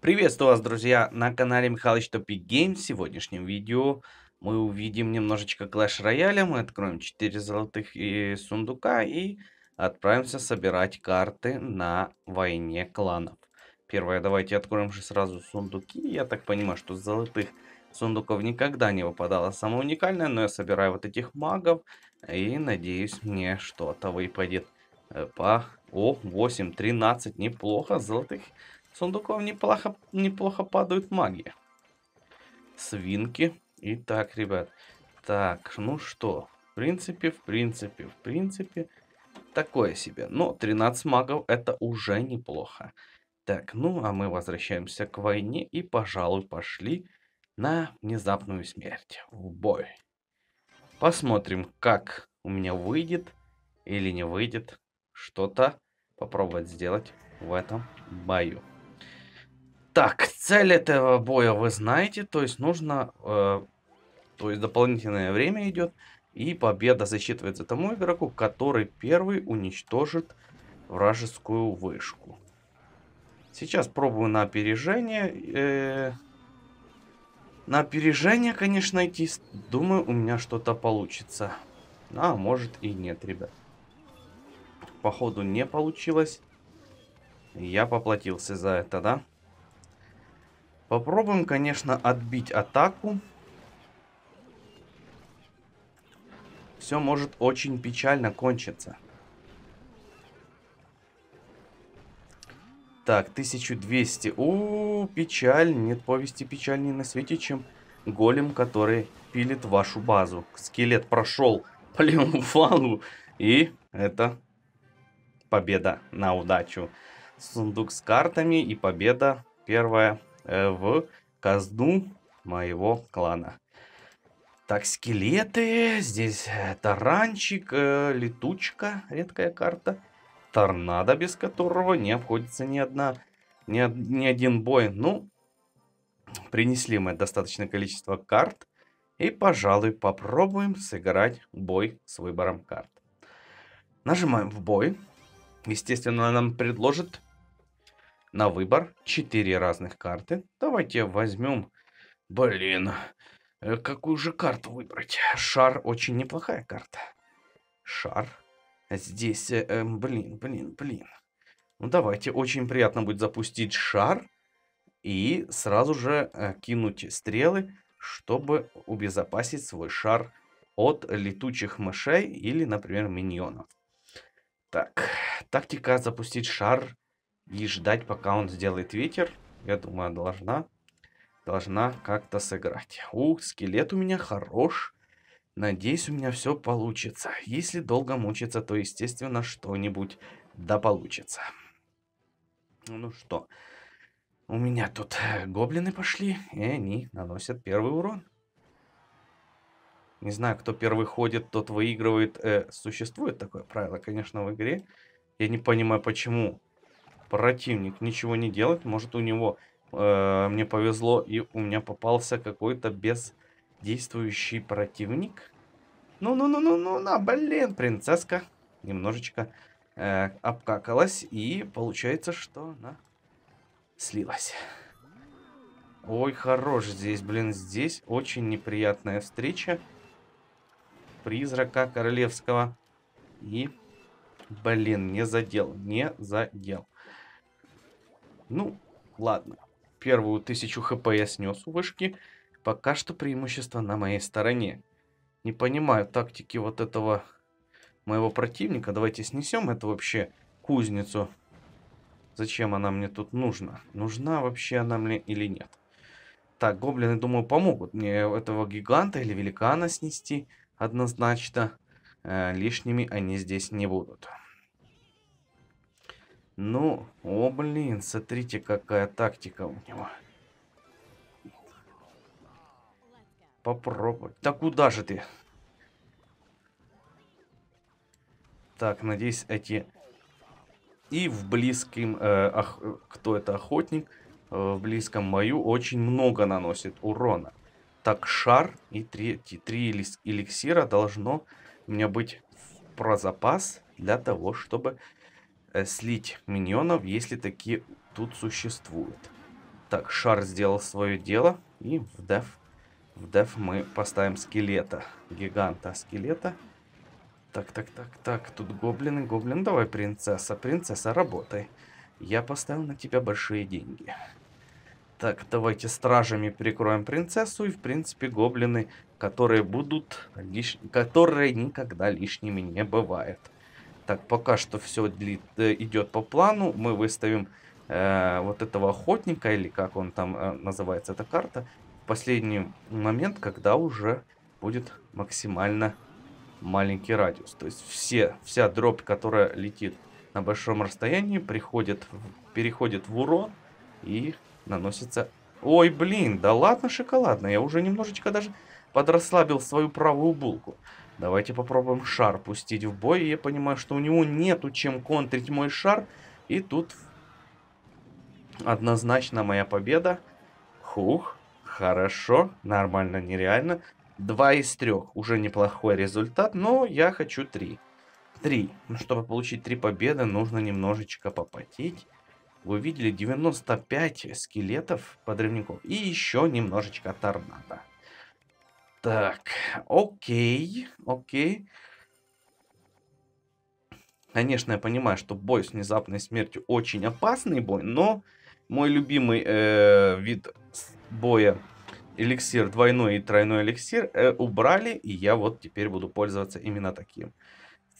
Приветствую вас, друзья, на канале Михалыч Топик Гейм. В сегодняшнем видео мы увидим немножечко Clash Royale. Мы откроем 4 золотых э, сундука и отправимся собирать карты на войне кланов. Первое, давайте откроем же сразу сундуки. Я так понимаю, что золотых сундуков никогда не выпадало самое уникальное, но я собираю вот этих магов и надеюсь мне что-то выпадет э, по... О, 8, 13, неплохо, золотых Сундуков неплохо, неплохо падают маги. Свинки. Итак, ребят. Так, ну что. В принципе, в принципе, в принципе. Такое себе. Но 13 магов это уже неплохо. Так, ну а мы возвращаемся к войне и, пожалуй, пошли на внезапную смерть. В бой. Посмотрим, как у меня выйдет или не выйдет что-то попробовать сделать в этом бою. Так, цель этого боя вы знаете, то есть нужно, э, то есть дополнительное время идет, и победа засчитывается тому игроку, который первый уничтожит вражескую вышку. Сейчас пробую на опережение. Э, на опережение, конечно, идти, думаю, у меня что-то получится. А, может и нет, ребят. Походу не получилось. Я поплатился за это, да? Да. Попробуем, конечно, отбить атаку. Все может очень печально кончиться. Так, 1200. У, -у, -у печаль. Нет повести печальней на свете, чем голем, который пилит вашу базу. Скелет прошел по левому фалу. И это победа на удачу. Сундук с картами и победа первая Э, в казну моего клана. Так, скелеты, здесь э, таранчик, э, летучка, редкая карта, торнадо, без которого не обходится ни одна, ни, ни один бой. Ну, принесли мы достаточное количество карт, и, пожалуй, попробуем сыграть бой с выбором карт. Нажимаем в бой. Естественно, нам предложат на выбор 4 разных карты. Давайте возьмем... Блин, э, какую же карту выбрать? Шар очень неплохая карта. Шар. Здесь, э, э, блин, блин, блин. Ну давайте, очень приятно будет запустить шар и сразу же э, кинуть стрелы, чтобы убезопасить свой шар от летучих мышей или, например, миньонов. Так, тактика запустить шар и ждать, пока он сделает ветер. Я думаю, должна, должна как-то сыграть. Ух, скелет у меня хорош. Надеюсь, у меня все получится. Если долго мучиться, то, естественно, что-нибудь да получится. Ну что, у меня тут э, гоблины пошли, и они наносят первый урон. Не знаю, кто первый ходит, тот выигрывает. Э, существует такое правило, конечно, в игре. Я не понимаю, почему противник ничего не делает. Может у него э, мне повезло и у меня попался какой-то бездействующий противник. Ну-ну-ну-ну-ну, на блин, принцесска немножечко э, обкакалась. И получается, что она слилась. Ой, хорош здесь, блин, здесь очень неприятная встреча. Призрака королевского. И, блин, не задел, не задел. Ну, ладно. Первую тысячу хп я снес у вышки. Пока что преимущество на моей стороне. Не понимаю тактики вот этого моего противника. Давайте снесем это вообще кузницу. Зачем она мне тут нужна? Нужна вообще она мне или нет? Так, гоблины, думаю, помогут мне этого гиганта или великана снести однозначно. Э, лишними они здесь не будут. Ну, о, блин, смотрите, какая тактика у него. Попробовать. Так куда же ты? Так, надеюсь, эти... И в близком... Э, ох... Кто это? Охотник. Э, в близком бою очень много наносит урона. Так, шар и третий, три эликсира должно у меня быть про запас для того, чтобы Э, слить миньонов, если такие тут существуют. Так, шар сделал свое дело. И в деф, в деф мы поставим скелета. Гиганта скелета. Так, так, так, так. Тут гоблины. Гоблин, давай, принцесса. Принцесса, работай. Я поставил на тебя большие деньги. Так, давайте стражами прикроем принцессу. И, в принципе, гоблины, которые будут... Лиш... Которые никогда лишними не бывают. Так, пока что все э, идет по плану. Мы выставим э, вот этого охотника, или как он там э, называется, эта карта, в последний момент, когда уже будет максимально маленький радиус. То есть все, вся дробь, которая летит на большом расстоянии, приходит, переходит в урон и наносится... Ой, блин, да ладно, шоколадно, я уже немножечко даже подрасслабил свою правую булку. Давайте попробуем шар пустить в бой. Я понимаю, что у него нету чем контрить мой шар. И тут однозначно моя победа. Хух, хорошо, нормально, нереально. Два из трех, уже неплохой результат, но я хочу три. Три. Ну, чтобы получить три победы, нужно немножечко попотеть. Вы видели 95 скелетов подрывников и еще немножечко торнадо. Так, окей, окей. Конечно, я понимаю, что бой с внезапной смертью очень опасный бой, но мой любимый э, вид боя эликсир, двойной и тройной эликсир э, убрали, и я вот теперь буду пользоваться именно таким.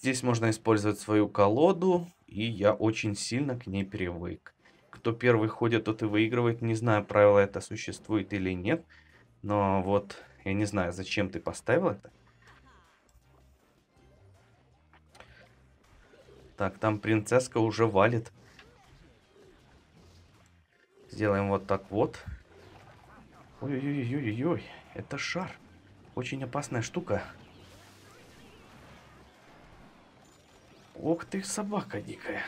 Здесь можно использовать свою колоду, и я очень сильно к ней привык. Кто первый ходит, тот и выигрывает. Не знаю, правило это существует или нет, но вот я не знаю, зачем ты поставил это. Так, там принцесска уже валит. Сделаем вот так вот. Ой-ой-ой-ой-ой. Это шар. Очень опасная штука. Ох ты, собака дикая.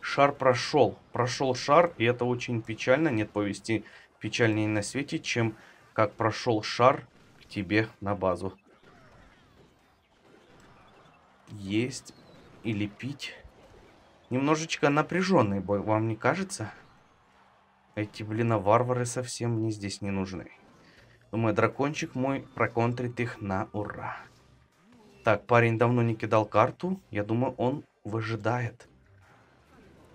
Шар прошел. Прошел шар, и это очень печально. Нет повести печальнее на свете, чем как прошел шар тебе на базу. Есть или пить. Немножечко напряженный бой, вам не кажется? Эти, блин, варвары совсем мне здесь не нужны. Думаю, дракончик мой проконтрит их на ура. Так, парень давно не кидал карту. Я думаю, он выжидает.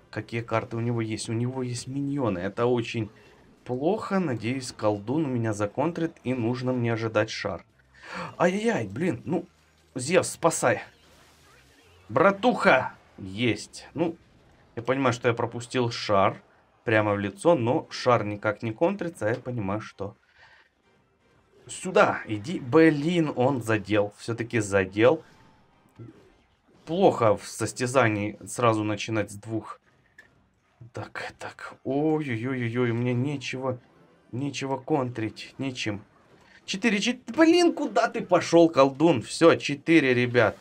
Какие карты у него есть? У него есть миньоны. Это очень плохо. Надеюсь, колдун меня законтрит и нужно мне ожидать шар. Ай-яй-яй, блин, ну, Зевс, спасай. Братуха! Есть. Ну, я понимаю, что я пропустил шар прямо в лицо, но шар никак не контрится, а я понимаю, что... Сюда, иди. Блин, он задел. Все-таки задел. Плохо в состязании сразу начинать с двух так, так. Ой-ой-ой-ой, мне нечего, нечего контрить, нечем. Четыре, четыре. Блин, куда ты пошел, колдун? Все, четыре, ребят.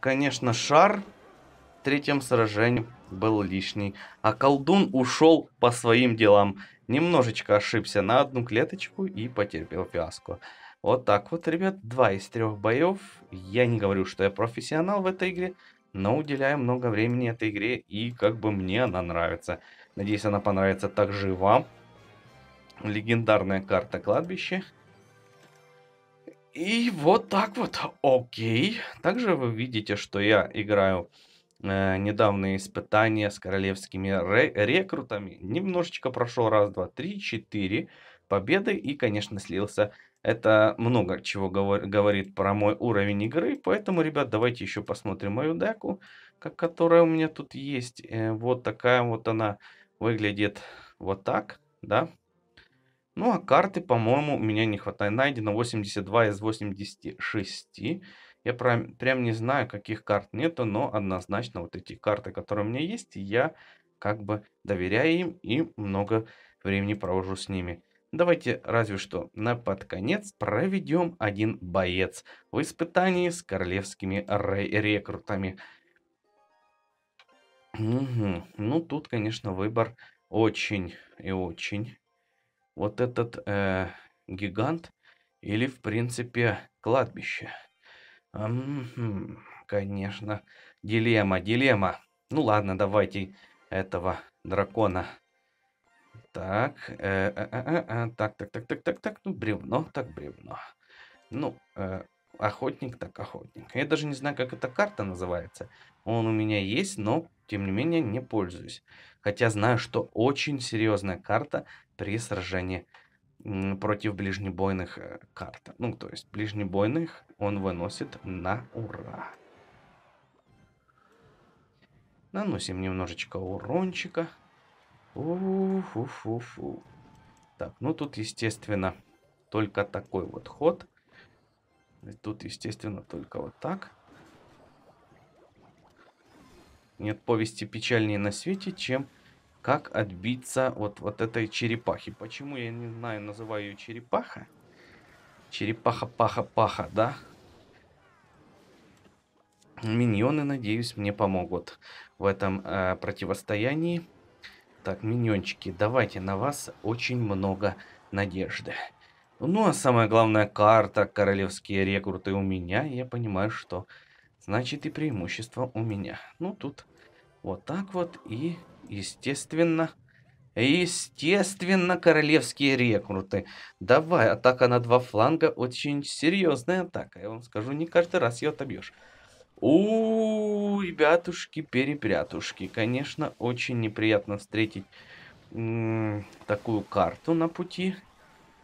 Конечно, шар в третьем сражении был лишний. А колдун ушел по своим делам. Немножечко ошибся на одну клеточку и потерпел фиаско. Вот так вот, ребят, два из трех боев. Я не говорю, что я профессионал в этой игре но уделяю много времени этой игре, и как бы мне она нравится. Надеюсь, она понравится также и вам. Легендарная карта кладбище. И вот так вот, окей. Также вы видите, что я играю э, недавние испытания с королевскими ре рекрутами. Немножечко прошел раз, два, три, четыре победы и, конечно, слился это много чего говорит про мой уровень игры. Поэтому, ребят, давайте еще посмотрим мою деку, которая у меня тут есть. Э, вот такая вот она выглядит вот так, да. Ну, а карты, по-моему, у меня не хватает. Найдено 82 из 86. Я прям, прям не знаю, каких карт нету, но однозначно вот эти карты, которые у меня есть, я как бы доверяю им и много времени провожу с ними. Давайте разве что на под конец проведем один боец в испытании с королевскими рекрутами. Угу. Ну, тут, конечно, выбор очень и очень. Вот этот э, гигант или, в принципе, кладбище. Угу. Конечно, дилемма, дилемма. Ну ладно, давайте этого дракона так, э, э, э, так, так, так, так, так, так, ну бревно, так бревно. Ну, охотник так охотник. Я даже не знаю, как эта карта называется. Он у меня есть, но, тем не менее, не пользуюсь. Хотя знаю, что очень серьезная карта при сражении против ближнебойных карт. Ну, то есть, ближнебойных он выносит на ура. Наносим немножечко урончика. Уф-уф-уф. Так, ну тут, естественно, только такой вот ход. И тут, естественно, только вот так. Нет повести печальнее на свете, чем как отбиться от вот этой черепахи. Почему я не знаю, называю ее черепаха? Черепаха-паха-паха, да? Миньоны, надеюсь, мне помогут в этом э, противостоянии. Так, миньончики, давайте на вас очень много надежды. Ну, а самая главная карта, королевские рекруты у меня. Я понимаю, что значит и преимущество у меня. Ну, тут вот так вот и, естественно... Естественно, королевские рекруты. Давай, атака на два фланга очень серьезная атака. Я вам скажу, не каждый раз ее отобьешь. У, ребятушки, перепрятушки. Конечно, очень неприятно встретить такую карту на пути.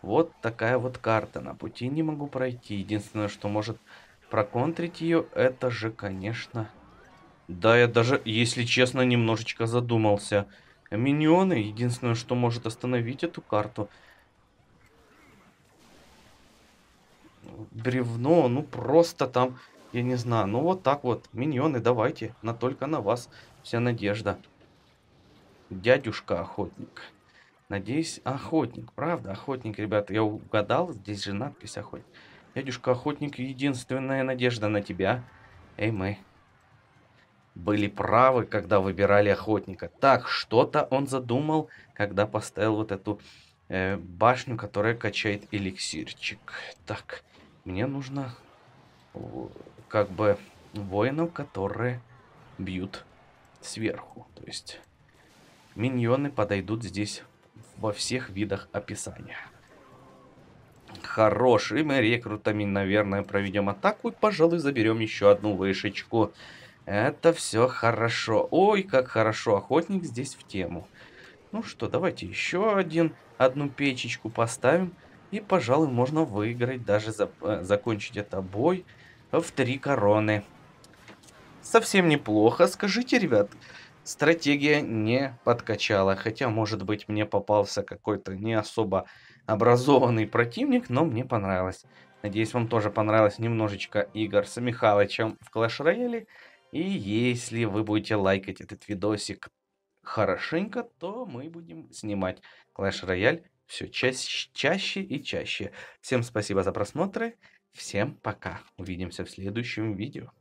Вот такая вот карта на пути. Не могу пройти. Единственное, что может проконтрить ее, это же, конечно... Да, я даже, если честно, немножечко задумался. Миньоны, единственное, что может остановить эту карту. Бревно, ну просто там я не знаю. Ну вот так вот. Миньоны, давайте. На только на вас. Вся надежда. Дядюшка охотник. Надеюсь, охотник. Правда, охотник, ребят, Я угадал. Здесь же надпись охотник. Дядюшка охотник, единственная надежда на тебя. Эй, мы. Были правы, когда выбирали охотника. Так, что-то он задумал, когда поставил вот эту э, башню, которая качает эликсирчик. Так, мне нужно как бы воинов, которые бьют сверху. То есть миньоны подойдут здесь во всех видах описания. Хорошими рекрутами, наверное, проведем атаку и, пожалуй, заберем еще одну вышечку. Это все хорошо. Ой, как хорошо, охотник здесь в тему. Ну что, давайте еще один, одну печечку поставим. И, пожалуй, можно выиграть, даже за, э, закончить это бой в три короны. Совсем неплохо, скажите, ребят. Стратегия не подкачала, хотя, может быть, мне попался какой-то не особо образованный противник, но мне понравилось. Надеюсь, вам тоже понравилось немножечко игр с Михалычем в Clash Royale. И если вы будете лайкать этот видосик хорошенько, то мы будем снимать Clash Royale все чаще, чаще и чаще. Всем спасибо за просмотры. Всем пока. Увидимся в следующем видео.